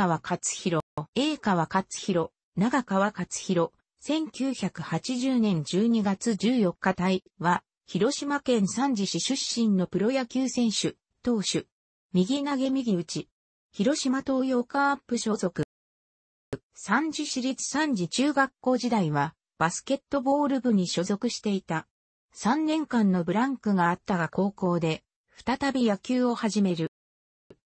川勝弘、A 川勝弘、長川勝弘、1980年12月14日隊は、広島県三次市出身のプロ野球選手、投手。右投げ右打ち。広島東洋カープ所属。三次市立三次中学校時代は、バスケットボール部に所属していた。3年間のブランクがあったが高校で、再び野球を始める。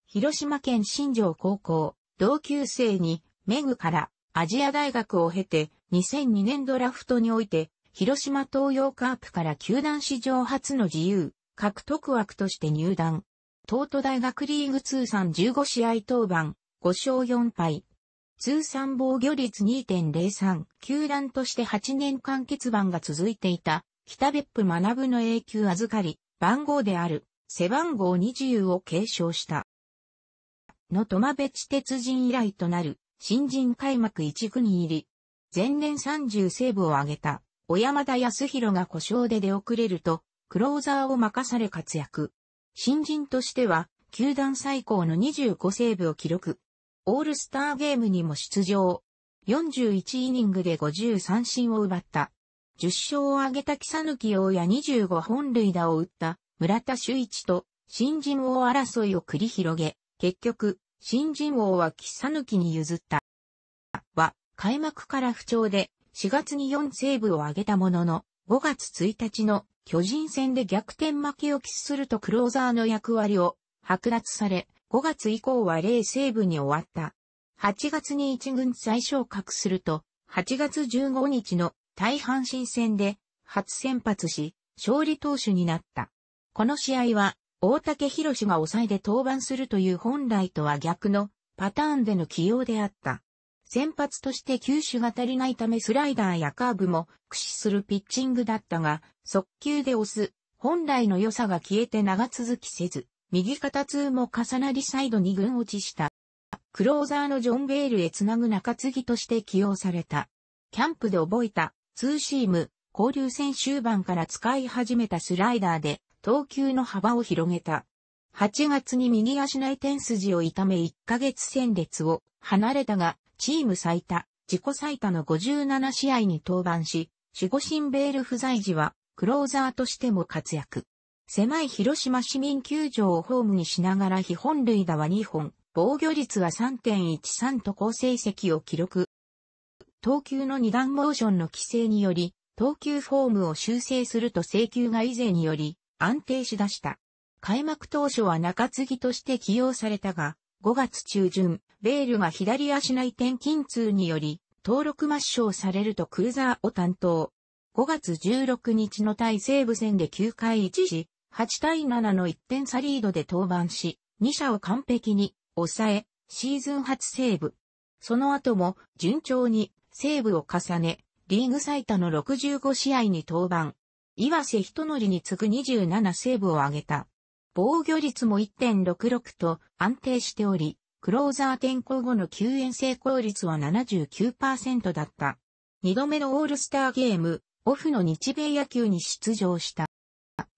広島県新城高校、同級生に、メグからアジア大学を経て、2002年ドラフトにおいて、広島東洋カープから球団史上初の自由、獲得枠として入団。東都大学リーグ通算15試合登板、5勝4敗。通算防御率2.03、球団として8年間欠番が続いていた、北別府学の永久預かり、番号である、背番号20を継承した。の苫米地鉄人以来となる、新人開幕一軍入り。前年30セーブを挙げた、小山田康弘が故障で出遅れると、クローザーを任され活躍。新人としては、球団最高の25セーブを記録。オールスターゲームにも出場。41イニングで5 3三を奪った。10勝を挙げた木佐抜王や25本塁打を打った村田修一と新人王争いを繰り広げ、結局、新人王は喫茶抜きに譲った。は、開幕から不調で、4月に4セーブを挙げたものの、5月1日の巨人戦で逆転負けを喫するとクローザーの役割を剥奪され、5月以降は0セーブに終わった。8月に1軍最小格すると、8月15日の大阪神戦で初先発し、勝利投手になった。この試合は大竹博士が抑えで登板するという本来とは逆のパターンでの起用であった。先発として球種が足りないためスライダーやカーブも駆使するピッチングだったが、速球で押す、本来の良さが消えて長続きせず、右肩痛も重なりサイドに軍落ちした。クローザーのジョン・ベールへ繋ぐ中継ぎとして起用された。キャンプで覚えた、ツーシーム、交流戦終盤から使い始めたスライダーで、投球の幅を広げた。8月に右足内転筋を痛め1ヶ月戦列を離れたが、チーム最多、自己最多の57試合に登板し、守護神ベール不在時は、クローザーとしても活躍。狭い広島市民球場をホームにしながら非本塁打は2本、防御率は3.13と高成績を記録。投球の二段モーションの規制により、投球フォームを修正すると請求が以前により、安定しだした。開幕当初は中継ぎとして起用されたが、5月中旬、ベールが左足内転筋痛により、登録抹消されるとクーザーを担当。5月16日の対西武戦で9回1時、8対7の1点差リードで登板し、2者を完璧に抑え、シーズン初セーブ。その後も順調にセーブを重ね、リーグ最多の65試合に登板。岩瀬人則に次ぐ27セーブを挙げた。防御率も1.66と安定しており、クローザー転向後の救援成功率は79%だった。2度目のオールスターゲーム、オフの日米野球に出場した。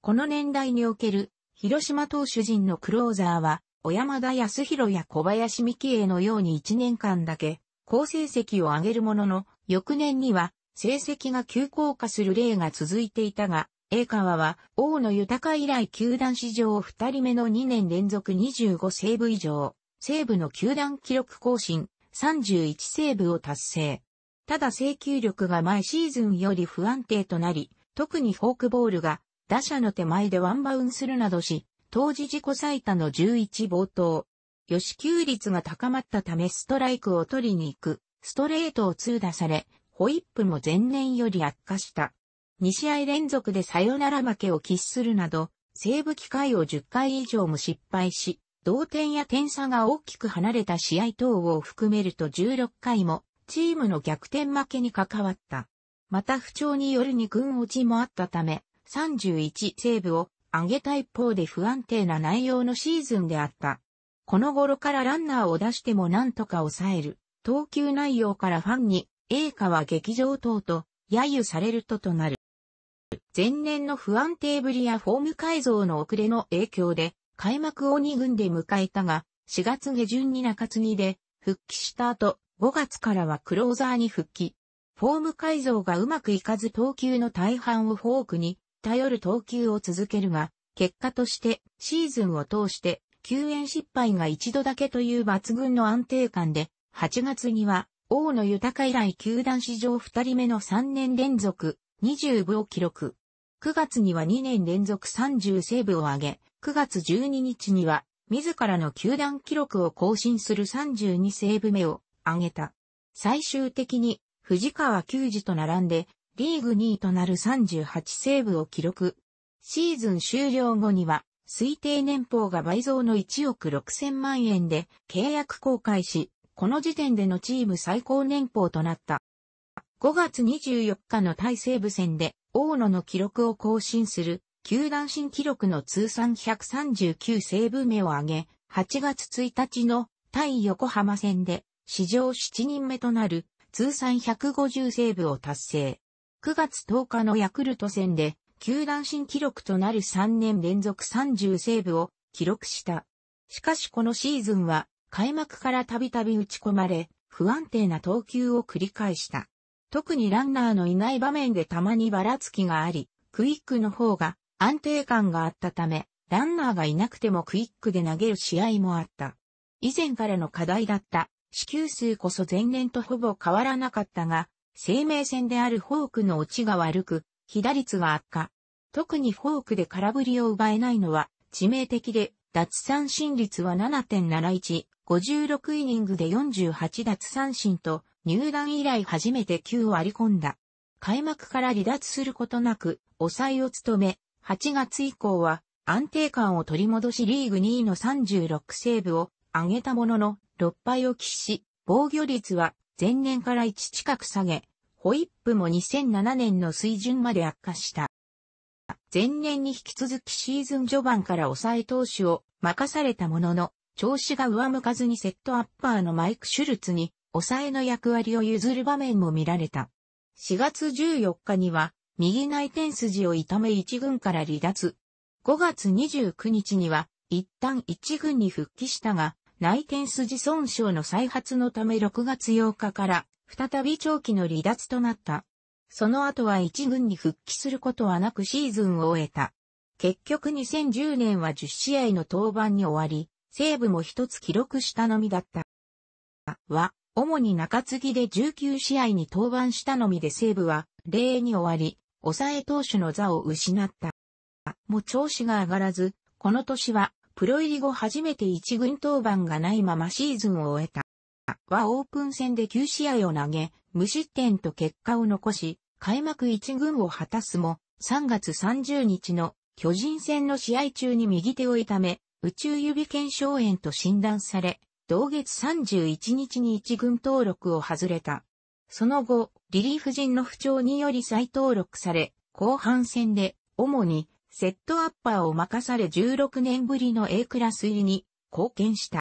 この年代における広島投手陣のクローザーは、小山田康弘や小林美希恵のように1年間だけ、好成績を上げるものの、翌年には成績が急降下する例が続いていたが、栄川は、大野豊以来球団史上二人目の2年連続25セーブ以上、セーブの球団記録更新、31セーブを達成。ただ請求力が前シーズンより不安定となり、特にフォークボールが打者の手前でワンバウンするなどし、当時自己最多の11冒頭。予支給率が高まったためストライクを取りに行く、ストレートを通打され、ホイップも前年より悪化した。2試合連続でサヨナラ負けを喫するなど、西部機会を10回以上も失敗し、同点や点差が大きく離れた試合等を含めると16回も、チームの逆転負けに関わった。また不調による二軍落ちもあったため、31セーブを上げた一方で不安定な内容のシーズンであった。この頃からランナーを出しても何とか抑える、投球内容からファンに映画は劇場等と揶揄されるととなる。前年の不安定ぶりやフォーム改造の遅れの影響で、開幕を2軍で迎えたが、4月下旬に中継ぎで復帰した後、5月からはクローザーに復帰。フォーム改造がうまくいかず投球の大半をフォークに頼る投球を続けるが、結果としてシーズンを通して救援失敗が一度だけという抜群の安定感で、8月には大野豊以来球団史上2人目の3年連続25を記録。9月には2年連続30セーブを上げ、9月12日には自らの球団記録を更新する32セーブ目を上げた。最終的に藤川球児と並んでリーグ2位となる38セーブを記録。シーズン終了後には推定年俸が倍増の1億6000万円で契約更改し、この時点でのチーム最高年俸となった。5月24日の対西部戦で、大野の記録を更新する、球団新記録の通算139セーブ目を挙げ、8月1日の対横浜戦で、史上7人目となる通算150セーブを達成。9月10日のヤクルト戦で、球団新記録となる3年連続30セーブを記録した。しかしこのシーズンは開幕からたびたび打ち込まれ、不安定な投球を繰り返した。特にランナーのいない場面でたまにばらつきがあり、クイックの方が安定感があったため、ランナーがいなくてもクイックで投げる試合もあった。以前からの課題だった、死球数こそ前年とほぼ変わらなかったが、生命線であるフォークの落ちが悪く、被打率が悪化。特にフォークで空振りを奪えないのは致命的で、奪三振率は7.71、56イニングで48奪三振と、入団以来初めて9割込んだ。開幕から離脱することなく、抑えを務め、8月以降は安定感を取り戻しリーグ2位の36セーブを上げたものの、6敗を喫し、防御率は前年から1近く下げ、ホイップも2007年の水準まで悪化した。前年に引き続きシーズン序盤から抑え投手を任されたものの、調子が上向かずにセットアッパーのマイク・シュルツに抑えの役割を譲る場面も見られた。4月14日には右内転筋を痛め1軍から離脱。5月29日には一旦1軍に復帰したが内転筋損傷の再発のため6月8日から再び長期の離脱となった。その後は1軍に復帰することはなくシーズンを終えた。結局2010年は10試合の登板に終わり、西武も一つ記録したのみだった。は、主に中継ぎで19試合に登板したのみで西武は、例に終わり、抑え投手の座を失った。も調子が上がらず、この年は、プロ入り後初めて一軍登板がないままシーズンを終えた。はオープン戦で9試合を投げ、無失点と結果を残し、開幕一軍を果たすも、3月30日の巨人戦の試合中に右手を痛め、宇宙指腱証炎と診断され、同月31日に一軍登録を外れた。その後、リリーフ陣の不調により再登録され、後半戦で、主に、セットアッパーを任され16年ぶりの A クラス入りに貢献した。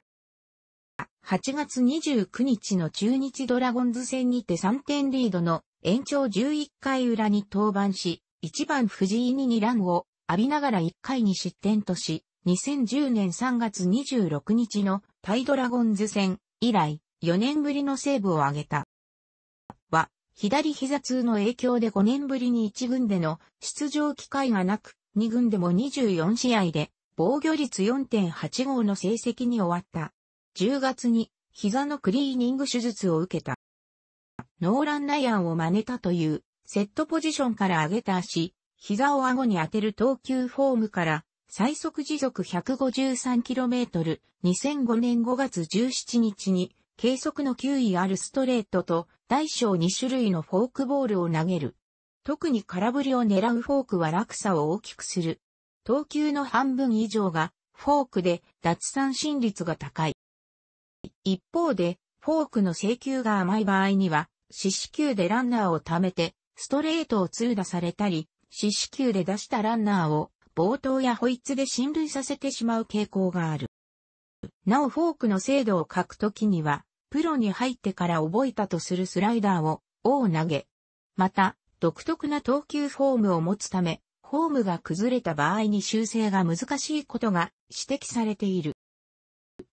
8月29日の中日ドラゴンズ戦にて3点リードの延長11回裏に登板し、1番藤井に2ランを浴びながら1回に失点とし、2010年3月26日のタイドラゴンズ戦以来4年ぶりのセーブを挙げた。は、左膝痛の影響で5年ぶりに1軍での出場機会がなく、2軍でも24試合で防御率4.85の成績に終わった。10月に膝のクリーニング手術を受けた。ノーラン・ライアンを真似たというセットポジションから上げた足、膝を顎に当てる投球フォームから最速時速 153km、2005年5月17日に、計測の9位あるストレートと、大小2種類のフォークボールを投げる。特に空振りを狙うフォークは落差を大きくする。投球の半分以上がフォークで脱三振率が高い。一方で、フォークの請求が甘い場合には、四死球でランナーを貯めて、ストレートを通打されたり、四死球で出したランナーを冒頭やホイッツで進塁させてしまう傾向がある。なおフォークの精度を書くときには、プロに入ってから覚えたとするスライダーを、を投げ。また、独特な投球フォームを持つため、フォームが崩れた場合に修正が難しいことが指摘されている。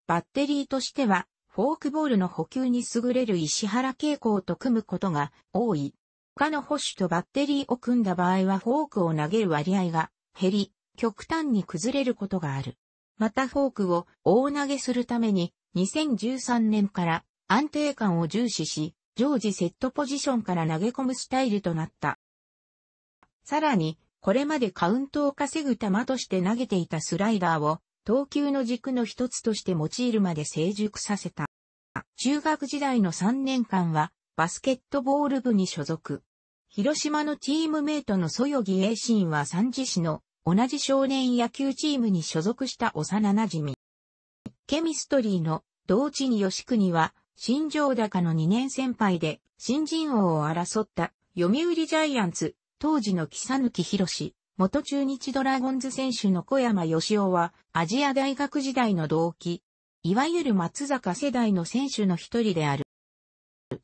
バッテリーとしては、フォークボールの補給に優れる石原傾向と組むことが多い。他の保守とバッテリーを組んだ場合はフォークを投げる割合が減り、極端に崩れることがある。またフォークを大投げするために2013年から安定感を重視し、常時セットポジションから投げ込むスタイルとなった。さらに、これまでカウントを稼ぐ球として投げていたスライダーを投球の軸の一つとして用いるまで成熟させた。中学時代の3年間はバスケットボール部に所属。広島のチームメイトのそよぎ栄ンは三次市の同じ少年野球チームに所属した幼馴染。ケミストリーの同地に吉国は、新城高の2年先輩で、新人王を争った、読売ジャイアンツ、当時の木佐き博士、元中日ドラゴンズ選手の小山義雄は、アジア大学時代の同期、いわゆる松坂世代の選手の一人である。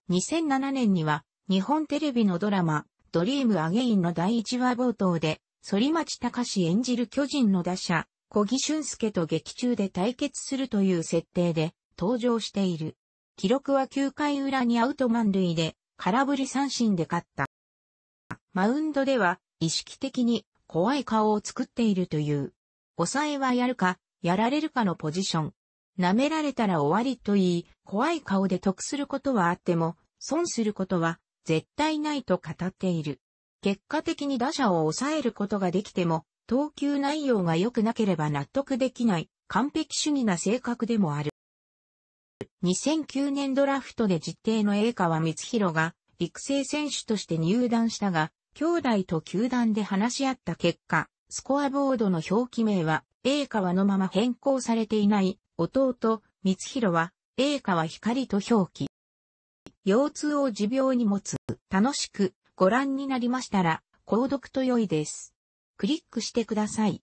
2007年には、日本テレビのドラマ、ドリームアゲインの第1話冒頭で、反町隆史演じる巨人の打者、小木俊介と劇中で対決するという設定で登場している。記録は9回裏にアウト満塁で空振り三振で勝った。マウンドでは意識的に怖い顔を作っているという。抑えはやるか、やられるかのポジション。舐められたら終わりと言い、怖い顔で得することはあっても、損することは絶対ないと語っている。結果的に打者を抑えることができても、投球内容が良くなければ納得できない完璧主義な性格でもある。2009年ドラフトで実定の栄川光弘が育成選手として入団したが、兄弟と球団で話し合った結果、スコアボードの表記名は栄川のまま変更されていない弟、光弘は栄川光と表記。腰痛を持病に持つ。楽しくご覧になりましたら、購読と良いです。クリックしてください。